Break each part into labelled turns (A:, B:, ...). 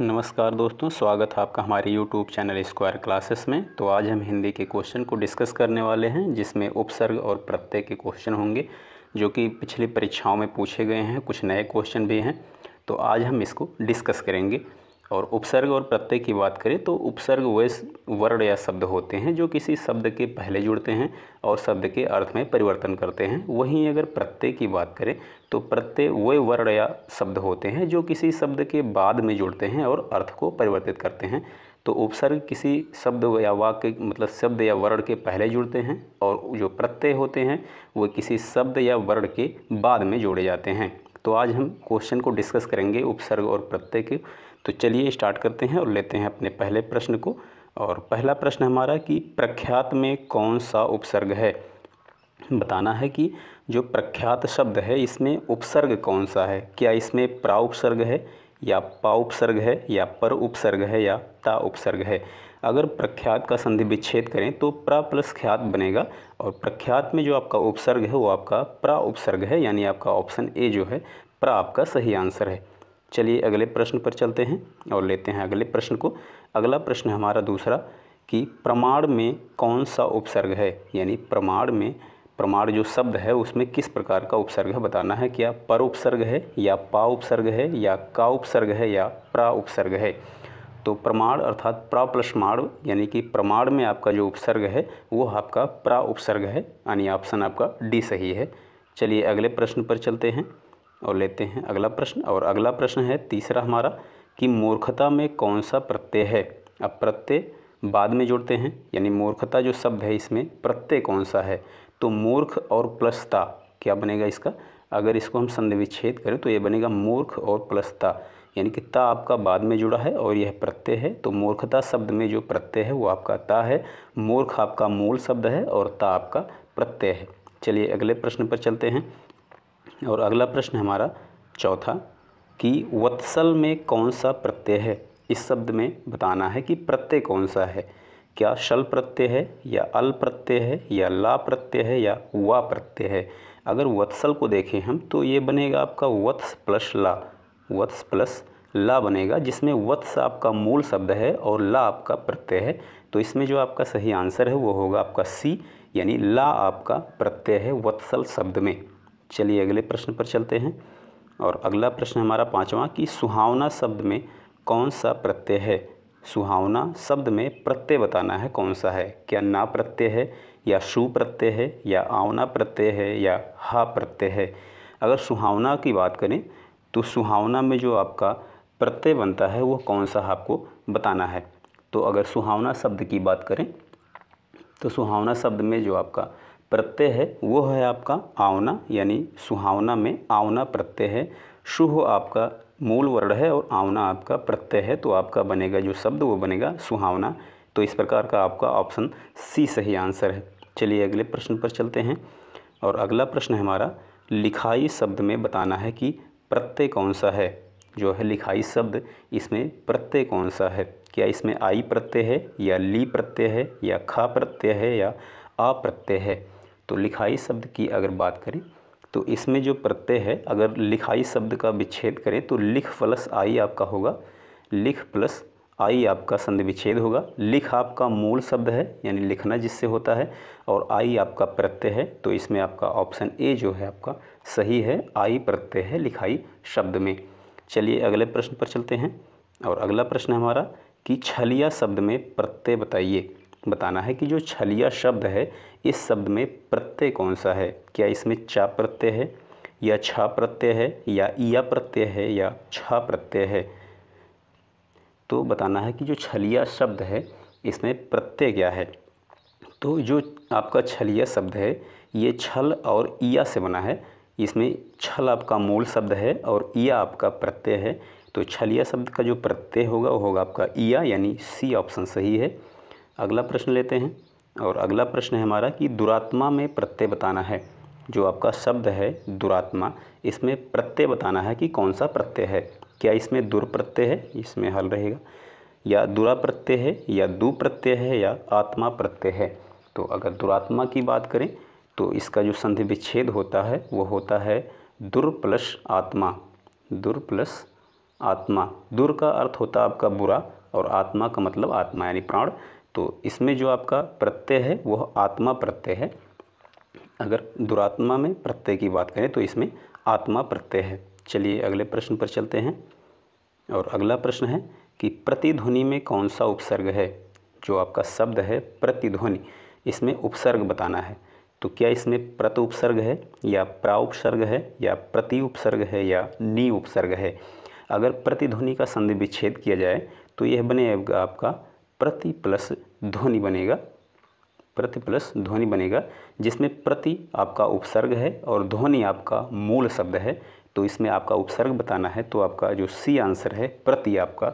A: नमस्कार दोस्तों स्वागत है आपका हमारे YouTube चैनल स्क्वायर क्लासेस में तो आज हम हिंदी के क्वेश्चन को डिस्कस करने वाले हैं जिसमें उपसर्ग और प्रत्यय के क्वेश्चन होंगे जो कि पिछली परीक्षाओं में पूछे गए हैं कुछ नए क्वेश्चन भी हैं तो आज हम इसको डिस्कस करेंगे और उपसर्ग और प्रत्यय की बात करें तो उपसर्ग वे वर्ण या शब्द होते हैं जो किसी शब्द के पहले जुड़ते हैं और शब्द के अर्थ में परिवर्तन करते हैं वहीं अगर प्रत्यय की बात करें तो प्रत्यय वे वर्ण या शब्द होते हैं जो किसी शब्द के बाद में जुड़ते हैं और अर्थ को परिवर्तित करते हैं तो उपसर्ग किसी शब्द या वाक्य मतलब शब्द या वर्ण के पहले जुड़ते हैं और जो प्रत्यय होते हैं वो किसी शब्द या वर्ण के बाद में जोड़े जाते हैं तो आज हम क्वेश्चन को डिस्कस करेंगे उपसर्ग और प्रत्यय के तो चलिए स्टार्ट करते हैं और लेते हैं अपने पहले प्रश्न को और पहला प्रश्न हमारा कि प्रख्यात में कौन सा उपसर्ग है बताना है कि जो प्रख्यात शब्द है इसमें उपसर्ग कौन सा है क्या इसमें प्रा उपसर्ग है या पा उपसर्ग है या पर उपसर्ग है या ता उपसर्ग है अगर प्रख्यात का संधि विच्छेद करें तो प्रा प्लस ख्यात बनेगा और प्रख्यात में जो आपका उपसर्ग है वो आपका प्रा उपसर्ग है यानी आपका ऑप्शन ए जो है प्रा आपका सही आंसर है चलिए अगले प्रश्न पर चलते हैं और लेते हैं अगले प्रश्न को अगला प्रश्न हमारा दूसरा कि प्रमाण में कौन सा उपसर्ग है यानी प्रमाण में प्रमाण जो शब्द है उसमें किस प्रकार का उपसर्ग है बताना है क्या पर उपसर्ग है या पा उपसर्ग है या का उपसर्ग है या प्रा उपसर्ग है तो प्रमाण अर्थात प्रा प्लस माण यानी कि प्रमाण में आपका जो उपसर्ग है वो आपका प्रा उपसर्ग है यानी ऑप्शन आपका डी सही है चलिए अगले प्रश्न पर चलते हैं और लेते हैं अगला प्रश्न और अगला प्रश्न है तीसरा हमारा कि मूर्खता में कौन सा प्रत्यय है अब प्रत्यय बाद में जोड़ते हैं यानी मूर्खता जो शब्द है इसमें प्रत्यय कौन सा है तो मूर्ख और प्लसता क्या बनेगा इसका अगर इसको हम संधिविच्छेद करें तो ये बनेगा मूर्ख और प्लसता यानी कि ता आपका बाद में जुड़ा है और यह प्रत्यय है तो मूर्खता शब्द में जो प्रत्यय है वो आपका ता है मूर्ख आपका मूल शब्द है और ता आपका प्रत्यय है चलिए अगले प्रश्न पर चलते हैं और अगला प्रश्न हमारा चौथा कि वत्सल में कौन सा प्रत्यय है इस शब्द में बताना है कि प्रत्यय कौन सा है क्या शल प्रत्यय है या अल प्रत्यय है या ला प्रत्यय है या वा प्रत्यय है अगर वत्सल को देखें हम तो ये बनेगा आपका वत्स प्लस ला वत्स प्लस ला बनेगा जिसमें वत्स आपका मूल शब्द है और ला आपका प्रत्यय है तो इसमें जो आपका सही आंसर है वो होगा आपका सी यानी ला आपका प्रत्यय है वत्सल शब्द में चलिए अगले प्रश्न पर चलते हैं और अगला प्रश्न हमारा पाँचवा कि सुहावना शब्द में कौन सा प्रत्यय है सुहावना शब्द में प्रत्यय बताना है कौन सा है क्या ना प्रत्यय है या शु प्रत्यय है या आवना प्रत्यय है या हा प्रत्यय है अगर सुहावना की बात करें तो सुहावना में जो आपका प्रत्यय बनता है वह कौन सा आपको बताना है तो अगर सुहावना शब्द की बात करें तो सुहावना शब्द में जो आपका प्रत्यय है वो है आपका आवना यानी सुहावना में आवना प्रत्यय है शुभ आपका मूल वर्ण है और आवना आपका प्रत्यय है तो आपका बनेगा जो शब्द वो बनेगा सुहावना तो इस प्रकार का आपका ऑप्शन सी सही आंसर है चलिए अगले प्रश्न पर चलते हैं और अगला प्रश्न हमारा लिखाई शब्द में बताना है कि प्रत्यय कौन सा है जो है लिखाई शब्द इसमें प्रत्यय कौन सा है क्या इसमें आई प्रत्यय है या ली प्रत्यय है या खा प्रत्यय है या अप्रत्यय है तो लिखाई शब्द की अगर बात करें तो इसमें जो प्रत्यय है अगर लिखाई शब्द का विच्छेद करें तो लिख प्लस आई आपका होगा लिख प्लस आई आपका संधि विच्छेद होगा लिख आपका मूल शब्द है यानी लिखना जिससे होता है और आई आपका प्रत्यय है तो इसमें आपका ऑप्शन ए जो है आपका सही है आई प्रत्यय है लिखाई शब्द में चलिए अगले प्रश्न पर चलते हैं और अगला प्रश्न हमारा कि छलिया शब्द में प्रत्यय बताइए बताना है कि जो छलिया शब्द है इस शब्द में प्रत्यय कौन सा है क्या इसमें चा प्रत्यय है या छा प्रत्यय है या ईया प्रत्यय है या छा प्रत्यय है तो बताना है कि जो छलिया शब्द है इसमें प्रत्यय क्या है तो जो आपका छलिया शब्द है ये छल और ईया से बना है इसमें छल आपका मूल शब्द है और ईया आपका प्रत्यय है तो छलिया शब्द का जो प्रत्यय होगा वो होगा आपका ईया यानी सी ऑप्शन सही है अगला प्रश्न लेते हैं और अगला प्रश्न है हमारा कि दुरात्मा में प्रत्यय बताना है जो आपका शब्द है दुरात्मा इसमें प्रत्यय बताना है कि कौन सा प्रत्यय है क्या इसमें दुर प्रत्यय है इसमें हल रहेगा या दुरा प्रत्यय है या दु प्रत्यय है या आत्मा प्रत्यय है तो अगर दुरात्मा की बात करें तो इसका जो संधि विच्छेद होता है वो होता है दुर प्लस आत्मा दुर प्लस आत्मा दुर का अर्थ होता है आपका बुरा और आत्मा का मतलब आत्मा यानी प्राण तो इसमें जो आपका प्रत्यय है वह आत्मा प्रत्यय है अगर दुरात्मा में प्रत्यय की बात करें तो इसमें आत्मा प्रत्यय है चलिए अगले प्रश्न पर चलते हैं और अगला प्रश्न है कि प्रतिध्वनि में कौन सा उपसर्ग है जो आपका शब्द है प्रतिध्वनि इसमें उपसर्ग बताना है तो क्या इसमें प्रत उपसर्ग है या प्रा उपसर्ग है या प्रति उपसर्ग है या नी उपसर्ग है अगर प्रतिध्वनि का संधि विच्छेद किया जाए तो यह बने आपका प्रति प्लस ध्वनि बनेगा प्रति प्लस ध्वनि बनेगा जिसमें प्रति आपका उपसर्ग है और ध्वनि आपका मूल शब्द है तो इसमें आपका उपसर्ग बताना है तो आपका जो सी आंसर है प्रति आपका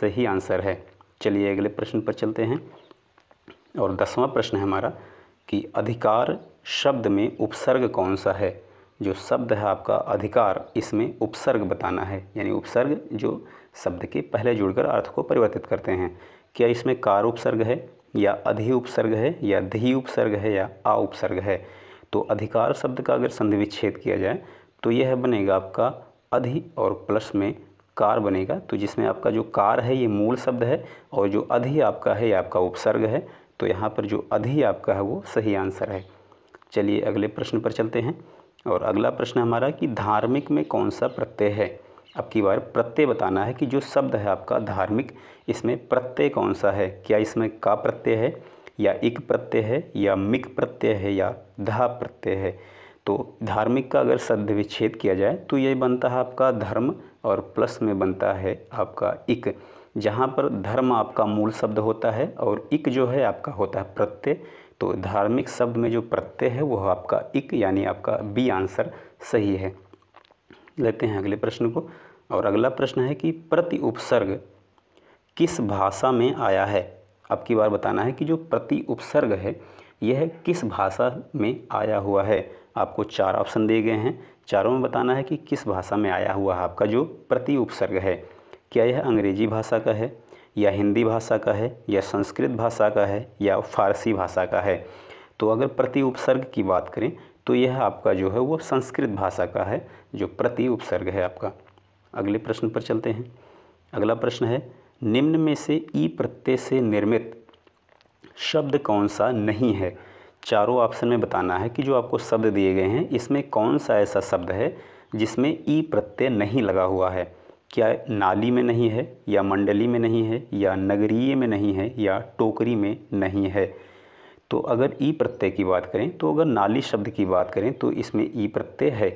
A: सही आंसर है चलिए अगले प्रश्न पर चलते हैं और दसवां प्रश्न है हमारा कि अधिकार शब्द में उपसर्ग कौन सा है जो शब्द है आपका अधिकार इसमें उपसर्ग बताना है यानी उपसर्ग जो शब्द के पहले जुड़कर अर्थ को परिवर्तित करते हैं क्या इसमें कार उपसर्ग है या अधि उपसर्ग है या धी उपसर्ग है या आ उपसर्ग है तो अधिकार शब्द का अगर संधि विच्छेद किया जाए तो यह बनेगा आपका अधि और प्लस में कार बनेगा तो जिसमें आपका जो कार है ये मूल शब्द है और जो अधि आपका है ये आपका उपसर्ग है तो यहाँ पर जो अधि आपका है वो सही आंसर है चलिए अगले प्रश्न पर चलते हैं और अगला प्रश्न हमारा कि धार्मिक में कौन सा प्रत्यय है अब की बार प्रत्यय बताना है कि जो शब्द है आपका धार्मिक इसमें प्रत्यय कौन सा है क्या इसमें का प्रत्यय है या इक प्रत्यय है या मिक प्रत्यय है या धा प्रत्यय है तो धार्मिक का अगर शब्द विच्छेद किया जाए तो ये बनता है आपका धर्म और प्लस में बनता है आपका इक जहाँ पर धर्म आपका मूल शब्द होता है और इक जो है आपका होता है प्रत्यय तो धार्मिक शब्द में जो प्रत्यय है वह आपका इक यानी आपका बी आंसर सही है लेते हैं अगले प्रश्न को और अगला प्रश्न है कि प्रति उपसर्ग किस भाषा में आया है अब की बार बताना है कि जो प्रति उपसर्ग है यह किस भाषा में आया हुआ है आपको चार ऑप्शन दिए गए हैं चारों में बताना है कि किस भाषा में आया हुआ है आपका जो प्रति उपसर्ग है क्या यह अंग्रेजी भाषा का है या हिंदी भाषा का है या संस्कृत भाषा का है या फारसी भाषा का है तो अगर प्रति उपसर्ग की बात करें तो यह आपका जो है वो संस्कृत भाषा का है जो प्रति उपसर्ग है आपका अगले प्रश्न पर चलते हैं अगला प्रश्न है निम्न में से ई प्रत्यय से निर्मित शब्द कौन सा नहीं है चारों ऑप्शन में बताना है कि जो आपको शब्द दिए गए हैं इसमें कौन सा ऐसा शब्द है जिसमें ई प्रत्यय नहीं लगा हुआ है क्या नाली में नहीं है या मंडली में नहीं है या नगरीय में नहीं है या टोकरी में नहीं है तो अगर ई प्रत्यय की बात करें तो अगर नाली शब्द की बात करें तो इसमें ई प्रत्यय है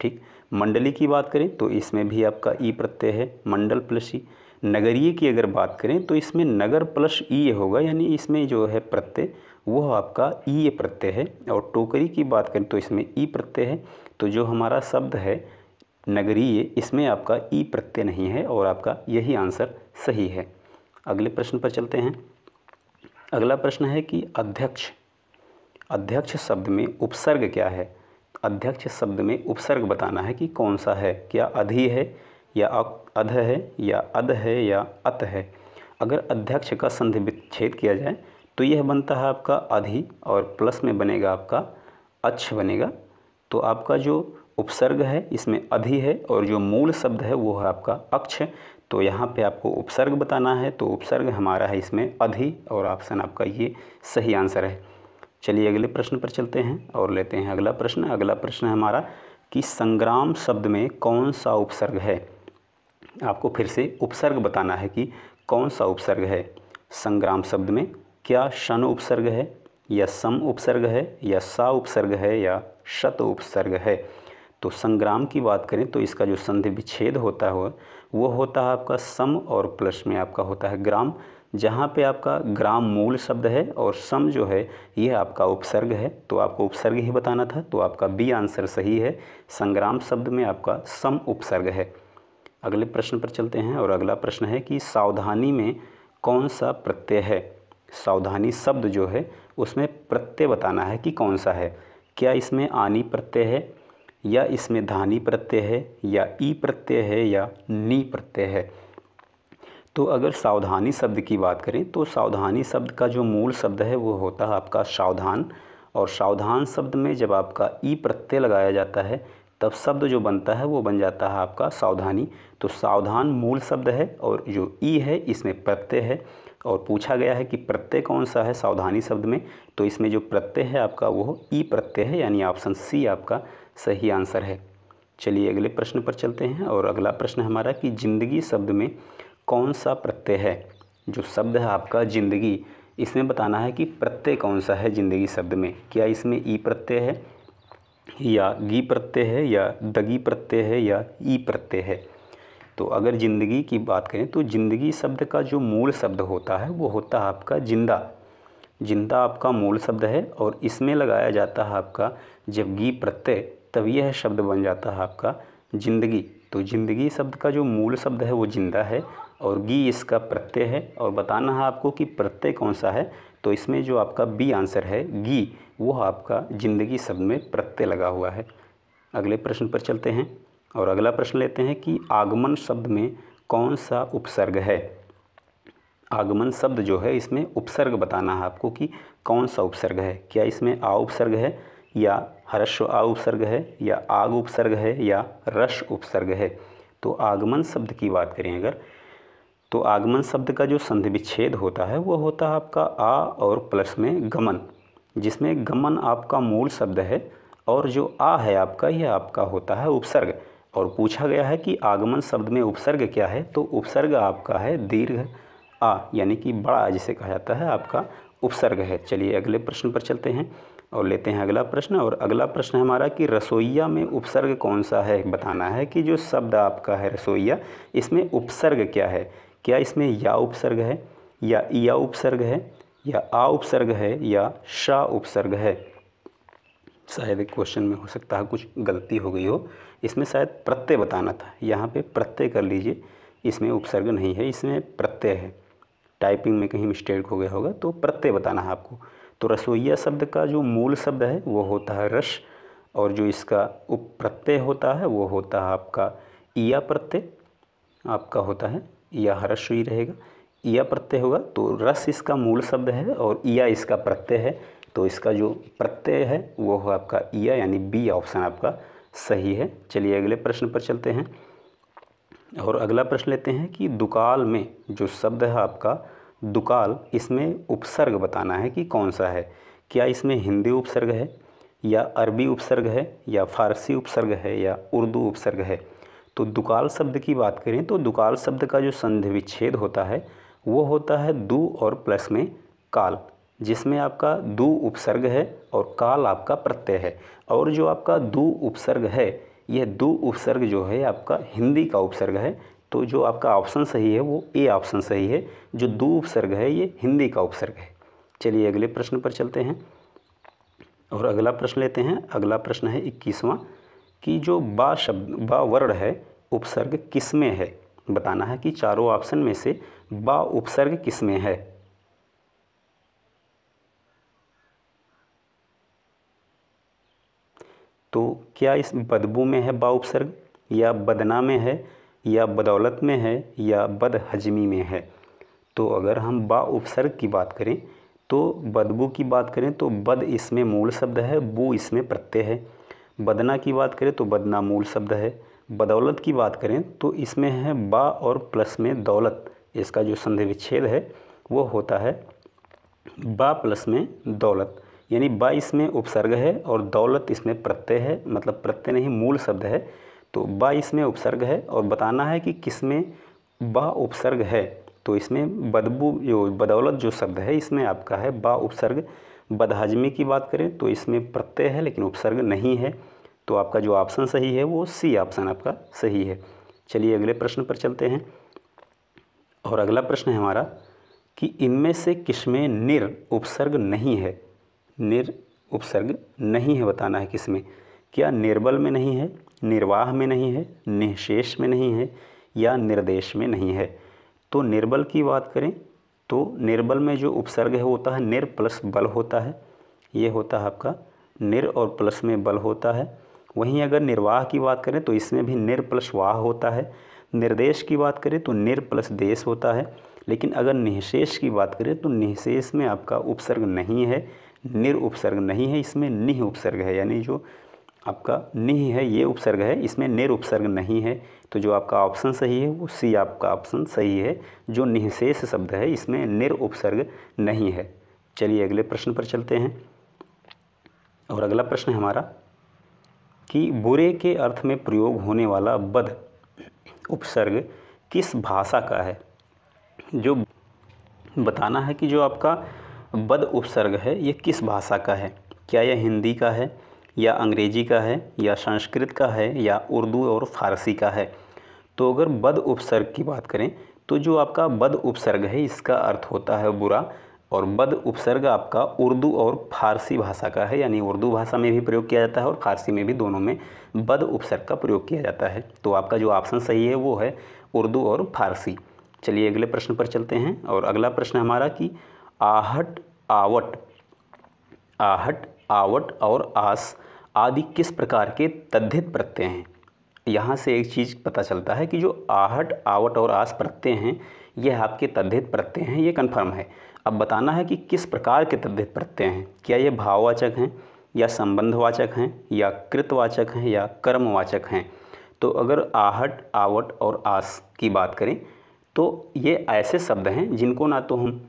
A: ठीक मंडली की बात करें तो इसमें भी आपका ई प्रत्यय है मंडल प्लस ई नगरीय की अगर बात करें तो इसमें नगर प्लस ई होगा यानी इसमें जो है प्रत्यय वह आपका ई प्रत्यय है और टोकरी की बात करें तो इसमें ई प्रत्यय है तो जो हमारा शब्द है नगरीय इसमें आपका ई प्रत्यय नहीं है और आपका यही आंसर सही है अगले प्रश्न पर चलते हैं अगला प्रश्न है कि अध्यक्ष अध्यक्ष शब्द में उपसर्ग क्या है अध्यक्ष शब्द में उपसर्ग बताना है कि कौन सा है क्या अधि है या अध है या अद है या अत है अगर अध्यक्ष का संधि विच्छेद किया जाए तो यह बनता है आपका अधि और प्लस में बनेगा आपका अच्छ बनेगा तो आपका जो उपसर्ग है इसमें अधि है और जो मूल शब्द है वो है आपका अक्ष तो यहाँ पे आपको उपसर्ग बताना है तो उपसर्ग हमारा है इसमें अधि और ऑप्शन आपका ये सही आंसर है चलिए अगले प्रश्न पर चलते हैं और लेते हैं अगला प्रश्न अगला प्रश्न हमारा कि संग्राम शब्द में कौन सा उपसर्ग है आपको फिर से उपसर्ग बताना है कि कौन सा उपसर्ग है संग्राम शब्द में क्या शन उपसर्ग है या सम उपसर्ग है या सा उपसर्ग है या शत उपसर्ग है तो संग्राम की बात करें तो इसका जो संधि विच्छेद होता हो वो होता है आपका सम और प्लस में आपका होता है ग्राम जहाँ पे आपका ग्राम मूल शब्द है और सम जो है यह आपका उपसर्ग है तो आपको उपसर्ग ही बताना था तो आपका बी आंसर सही है संग्राम शब्द में आपका सम उपसर्ग है अगले प्रश्न पर चलते हैं और अगला प्रश्न है कि सावधानी में कौन सा प्रत्यय है सावधानी शब्द जो है उसमें प्रत्यय बताना है कि कौन सा है क्या इसमें आनी प्रत्यय है या इसमें धानी प्रत्यय है या ई प्रत्यय है या नी प्रत्यय है तो अगर सावधानी शब्द की बात करें तो सावधानी शब्द का जो मूल शब्द है वो होता है आपका सावधान और सावधान शब्द में जब आपका ई प्रत्यय लगाया जाता है तब शब्द जो बनता है वो बन जाता है आपका सावधानी तो सावधान मूल शब्द है और जो ई है इसमें प्रत्यय है और पूछा गया है कि प्रत्यय कौन सा है सावधानी शब्द में तो इसमें जो प्रत्यय है आपका वो ई प्रत्यय है यानी ऑप्शन सी आपका सही आंसर है चलिए अगले प्रश्न पर चलते हैं और अगला प्रश्न हमारा कि जिंदगी शब्द में कौन सा प्रत्यय है जो शब्द है आपका जिंदगी इसमें बताना है कि प्रत्यय कौन सा है जिंदगी शब्द में क्या इसमें ई प्रत्यय है या गी प्रत्यय है या दगी प्रत्यय है या ई प्रत्यय है तो अगर ज़िंदगी की बात करें तो ज़िंदगी शब्द का जो मूल शब्द होता है वो होता है आपका जिंदा जिंदा आपका मूल शब्द है और इसमें लगाया जाता है आपका जब गी प्रत्यय तब यह शब्द बन जाता है आपका जिंदगी तो जिंदगी शब्द का जो मूल शब्द है वो जिंदा है और गी इसका प्रत्यय है और बताना है आपको कि प्रत्यय कौन सा है तो इसमें जो आपका बी आंसर है गी वो आपका जिंदगी शब्द में प्रत्यय लगा हुआ है अगले प्रश्न पर चलते हैं और अगला प्रश्न लेते हैं कि आगमन शब्द में कौन सा उपसर्ग है आगमन शब्द जो है इसमें उपसर्ग बताना है आपको कि कौन सा उपसर्ग है क्या इसमें आ उपसर्ग है या हर्ष आ उपसर्ग है या आग उपसर्ग है या रस उपसर्ग है तो आगमन शब्द की बात करें अगर तो आगमन शब्द का जो संधि विच्छेद होता है वह होता है आपका आ और प्लस में गमन जिसमें गमन आपका मूल शब्द है और जो आ है आपका यह आपका होता है उपसर्ग और पूछा गया है कि आगमन शब्द में उपसर्ग क्या है तो उपसर्ग आपका है दीर्घ आ यानी कि बड़ा जिसे कहा जाता है आपका उपसर्ग है चलिए अगले प्रश्न पर चलते हैं और लेते हैं अगला प्रश्न और अगला प्रश्न हमारा कि रसोईया में उपसर्ग कौन सा है बताना है कि जो शब्द आपका है रसोईया इसमें उपसर्ग क्या है क्या इसमें या उपसर्ग है या या उपसर्ग है या आ उपसर्ग है या शा उपसर्ग है शायद क्वेश्चन में हो सकता है कुछ गलती हो गई हो इसमें शायद प्रत्यय बताना था यहाँ पे प्रत्यय कर लीजिए इसमें उपसर्ग नहीं है इसमें प्रत्यय है टाइपिंग में कहीं मिस्टेक हो गया होगा तो प्रत्यय बताना है आपको तो रसोईया शब्द का जो मूल शब्द है वो होता है रस और जो इसका उप प्रत्यय होता है वो होता है आपका ईया प्रत्यय आपका होता है या हर्ष ही रहेगा ईया प्रत्यय होगा तो रस इसका मूल शब्द है और ईया इसका प्रत्यय है तो इसका जो प्रत्यय है वो हो आपका ईया यानी बी ऑप्शन आपका सही है चलिए अगले प्रश्न पर चलते हैं और अगला प्रश्न लेते हैं कि दुकाल में जो शब्द है आपका दुकाल इसमें उपसर्ग बताना है कि कौन सा है क्या इसमें हिंदी उपसर्ग है या अरबी उपसर्ग है या फारसी उपसर्ग है या उर्दू उपसर्ग है तो दुकाल शब्द की बात करें तो दुकाल शब्द का जो संधि विच्छेद होता है वो होता है दू और प्लस में काल जिसमें आपका दू उपसर्ग है और काल आपका प्रत्यय है और जो आपका दू उपसर्ग है यह दू उपसर्ग जो है आपका हिंदी का उपसर्ग है तो जो आपका ऑप्शन सही है वो ए ऑप्शन सही है जो दो उपसर्ग है ये हिंदी का उपसर्ग है चलिए अगले प्रश्न पर चलते हैं और अगला प्रश्न लेते हैं अगला प्रश्न है इक्कीसवां कि जो बा शब्द बा वर्ण है उपसर्ग किस में है बताना है कि चारों ऑप्शन में से बा उपसर्ग किस में है तो क्या इस बदबू में है बा उपसर्ग या बदना में है या बदौलत में है या बदहजमी में है तो अगर हम बा उपसर्ग की बात करें तो बदबू की बात करें तो बद इसमें मूल शब्द है बू इसमें प्रत्यय है बदना की बात करें तो बदना मूल शब्द है बदौलत की बात करें तो इसमें है बा और प्लस में दौलत इसका जो संधि विच्छेद है वो होता है बा प्लस में दौलत यानी बा इसमें उपसर्ग है और दौलत इसमें प्रत्यय है मतलब प्रत्यय नहीं मूल शब्द है तो ब इसमें उपसर्ग है और बताना है कि किस में ब उपसर्ग है तो इसमें बदबू जो बदौलत जो शब्द है इसमें आपका है बा उपसर्ग बदहाजमी की बात करें तो इसमें प्रत्यय है लेकिन उपसर्ग नहीं है तो आपका जो ऑप्शन सही है वो सी ऑप्शन आपका सही है चलिए अगले प्रश्न पर चलते हैं और अगला प्रश्न है हमारा कि इनमें से किसमें निर उपसर्ग नहीं है निर उपसर्ग नहीं है बताना है किसमें क्या निर्बल में नहीं है निर्वाह में नहीं है निःशेष में नहीं है या निर्देश में नहीं है तो निर्बल की बात करें तो निर्बल में जो उपसर्ग है होता है निर प्लस बल होता है ये होता है आपका निर और प्लस में बल होता है वहीं अगर निर्वाह की बात करें तो इसमें भी निर प्लस वाह होता है निर्देश की बात करें तो निर प्लस देश होता है लेकिन अगर निःशेष की बात करें तो निःशेष में आपका उपसर्ग नहीं है निर उपसर्ग नहीं है इसमें निः उपसर्ग है यानी जो आपका निह है ये उपसर्ग है इसमें निर उपसर्ग नहीं है तो जो आपका ऑप्शन सही है वो सी आपका ऑप्शन सही है जो निःशेष शब्द है इसमें निर उपसर्ग नहीं है चलिए अगले प्रश्न पर चलते हैं और अगला प्रश्न हमारा कि बुरे के अर्थ में प्रयोग होने वाला बद उपसर्ग किस भाषा का है जो बताना है कि जो आपका बद उपसर्ग है ये किस भाषा का है क्या यह हिंदी का है या अंग्रेजी का है या संस्कृत का है या उर्दू और फारसी का है तो अगर बद उपसर्ग की बात करें तो जो आपका बद उपसर्ग है इसका अर्थ होता है बुरा और बद उपसर्ग आपका उर्दू और फारसी भाषा का है यानी उर्दू भाषा में भी प्रयोग किया जाता है और फारसी में भी दोनों में बद उपसर्ग का प्रयोग किया जाता है तो आपका जो ऑप्शन सही है वो है उर्दू और फारसी चलिए अगले प्रश्न पर चलते हैं और अगला प्रश्न हमारा कि आहट आवट आहट आवट और आस आदि किस प्रकार के तद्धित प्रत्यय हैं यहाँ से एक चीज़ पता चलता है कि जो आहट आवट और आस प्रत्यय हैं यह आपके तद्धित प्रत्यय हैं ये कन्फर्म है अब बताना है कि किस प्रकार के तद्धित प्रत्यय हैं क्या ये भाववाचक हैं या संबंधवाचक हैं या कृतवाचक हैं या कर्मवाचक हैं तो अगर आहट आवट और आस की बात करें तो ये ऐसे शब्द हैं जिनको ना तो हम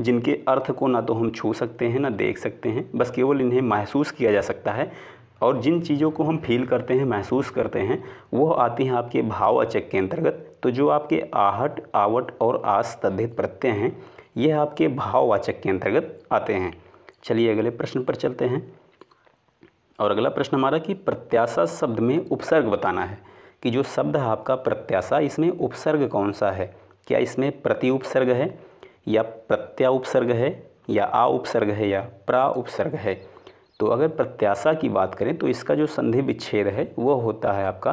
A: जिनके अर्थ को ना तो हम छू सकते हैं ना देख सकते हैं बस केवल इन्हें महसूस किया जा सकता है और जिन चीज़ों को हम फील करते हैं महसूस करते हैं वो आती हैं आपके भाव अचक के अंतर्गत तो जो आपके आहट आवट और आस तद्धित प्रत्यय हैं यह आपके भाववाचक के अंतर्गत आते हैं चलिए अगले प्रश्न पर चलते हैं और अगला प्रश्न हमारा कि प्रत्याशा शब्द में उपसर्ग बताना है कि जो शब्द आपका प्रत्याशा इसमें उपसर्ग कौन सा है क्या इसमें प्रति उपसर्ग है या प्रत्या उपसर्ग है या आ उपसर्ग है या प्रा उपसर्ग है तो अगर प्रत्याशा की बात करें तो इसका जो संधि विच्छेद है वह होता है आपका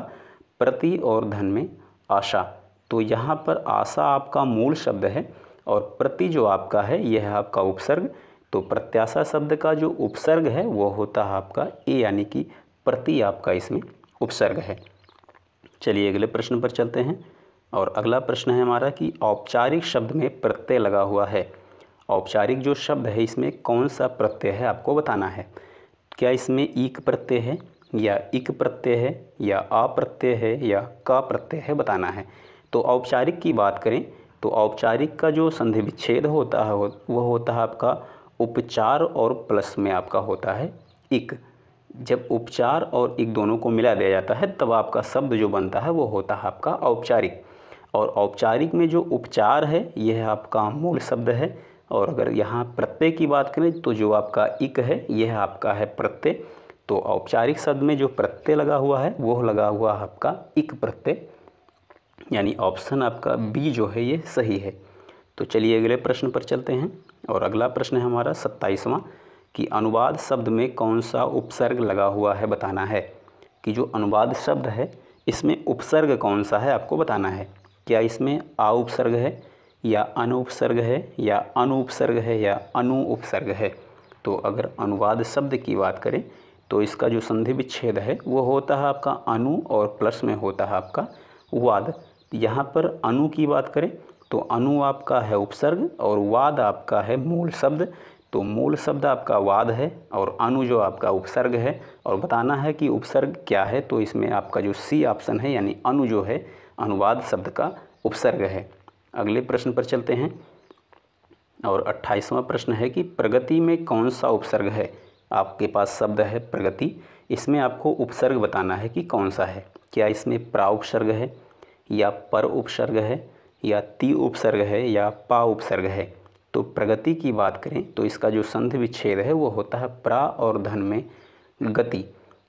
A: प्रति और धन में आशा तो यहाँ पर आशा आपका मूल शब्द है और प्रति जो आपका है यह है आपका उपसर्ग तो प्रत्याशा शब्द का जो उपसर्ग है वह होता है आपका ए यानी कि प्रति आपका इसमें उपसर्ग है चलिए अगले प्रश्न पर चलते हैं और अगला प्रश्न है हमारा कि औपचारिक शब्द में प्रत्यय लगा हुआ है औपचारिक जो शब्द है इसमें कौन सा प्रत्यय है आपको बताना है क्या इसमें इक प्रत्यय है या इक प्रत्यय है या आ प्रत्यय है या का प्रत्यय है बताना है तो औपचारिक की बात करें तो औपचारिक का जो संधि विच्छेद होता है वह होता है आपका उपचार और प्लस में आपका होता है इक जब उपचार और इक दोनों को मिला दिया जाता है तब आपका शब्द जो बनता है वो होता है आपका औपचारिक और औपचारिक में जो उपचार है यह आपका मूल शब्द है और अगर यहाँ प्रत्यय की बात करें तो जो आपका इक है यह आपका है प्रत्यय तो औपचारिक शब्द में जो प्रत्यय लगा हुआ है वह लगा हुआ आपका इक प्रत्यय यानी ऑप्शन आपका हम्म। बी जो है ये सही है तो चलिए अगले प्रश्न पर चलते हैं और अगला प्रश्न है हमारा सत्ताईसवां कि अनुवाद शब्द में कौन सा उपसर्ग लगा हुआ है बताना है कि जो अनुवाद शब्द है इसमें उपसर्ग कौन सा है आपको बताना है क्या इसमें आ उपसर्ग है या अनुपसर्ग है या अनुपसर्ग है या उपसर्ग है तो अगर अनुवाद शब्द की बात करें तो इसका जो संधि विच्छेद है वो होता है आपका अनु और प्लस में होता है आपका वाद यहाँ पर अनु की बात करें तो अनु आपका है उपसर्ग और वाद आपका है मूल शब्द तो मूल शब्द आपका वाद है और अनु जो आपका उपसर्ग है और बताना है कि उपसर्ग क्या है तो इसमें आपका जो सी ऑप्शन है यानी अनु जो है अनुवाद शब्द का उपसर्ग है अगले प्रश्न पर चलते हैं और अट्ठाईसवां प्रश्न है कि प्रगति में कौन सा उपसर्ग है आपके पास शब्द है प्रगति इसमें आपको उपसर्ग बताना है कि कौन सा है क्या इसमें प्रा उपसर्ग है या पर उपसर्ग है या ती उपसर्ग है या पा उपसर्ग है तो प्रगति की बात करें तो इसका जो संधि विच्छेद है वो होता है प्रा और धन में गति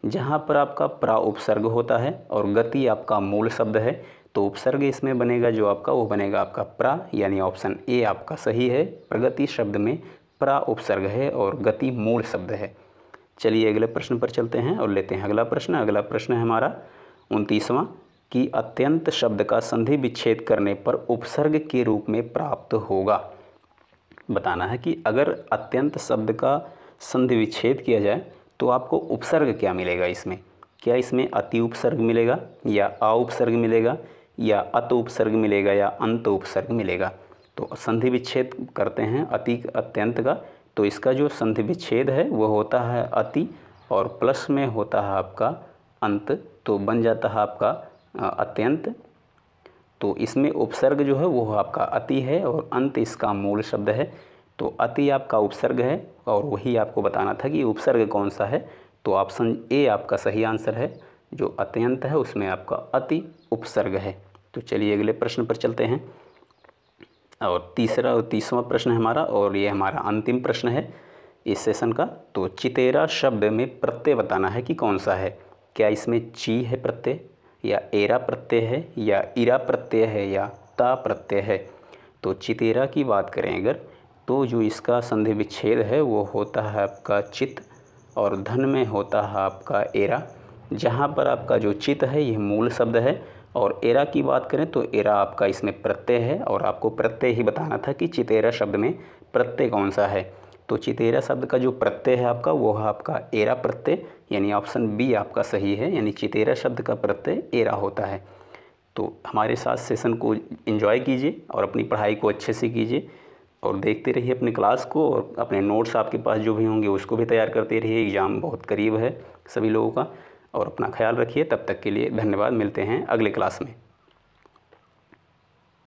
A: जहाँ पर आपका प्रा उपसर्ग होता है और गति आपका मूल शब्द है तो उपसर्ग इसमें बनेगा जो आपका वो बनेगा आपका प्रा यानी ऑप्शन ए आपका सही है प्रगति शब्द में प्रा उपसर्ग है और गति मूल शब्द है चलिए अगले प्रश्न पर चलते हैं और लेते हैं अगला प्रश्न अगला प्रश्न है हमारा उनतीसवां कि अत्यंत शब्द का संधि विच्छेद करने पर उपसर्ग के रूप में प्राप्त होगा बताना है कि अगर अत्यंत शब्द का संधि विच्छेद किया जाए तो आपको उपसर्ग क्या मिलेगा इसमें क्या इसमें अति उपसर्ग मिलेगा या आ उपसर्ग मिलेगा या अत उपसर्ग मिलेगा या अंत उपसर्ग मिलेगा तो संधि विच्छेद करते हैं अति अत्यंत का तो इसका जो संधि विच्छेद है वह होता है अति और प्लस में होता है आपका अंत तो बन जाता है आपका अत्यंत तो इसमें उपसर्ग जो है वो आपका अति है और अंत इसका मूल शब्द है तो अति आपका उपसर्ग है और वही आपको बताना था कि उपसर्ग कौन सा है तो ऑप्शन ए आपका सही आंसर है जो अत्यंत है उसमें आपका अति उपसर्ग है तो चलिए अगले प्रश्न पर चलते हैं और तीसरा और तीसवा प्रश्न हमारा और ये हमारा अंतिम प्रश्न है इस सेशन का तो चितेरा शब्द में प्रत्यय बताना है कि कौन सा है क्या इसमें ची है प्रत्यय या एरा प्रत्यय है या इरा प्रत्यय है या ता प्रत्यय है तो चितेरा की बात करें अगर तो जो इसका संधि विच्छेद है वो होता है आपका चित और धन में होता है आपका एरा जहाँ पर आपका जो चित है यह मूल शब्द है और एरा की बात करें तो एरा आपका इसमें प्रत्यय है और आपको प्रत्यय ही बताना था कि चितेरा शब्द में प्रत्यय कौन सा है तो चितेरा शब्द का जो प्रत्यय है आपका वो है आपका एरा प्रत्यय यानी ऑप्शन बी आपका सही है यानी चितेरा शब्द का प्रत्यय एरा होता है तो हमारे साथ सेशन को इन्जॉय कीजिए और अपनी पढ़ाई को अच्छे से कीजिए और देखते रहिए अपने क्लास को और अपने नोट्स आपके पास जो भी होंगे उसको भी तैयार करते रहिए एग्ज़ाम बहुत करीब है सभी लोगों का और अपना ख्याल रखिए तब तक के लिए धन्यवाद मिलते हैं अगले क्लास में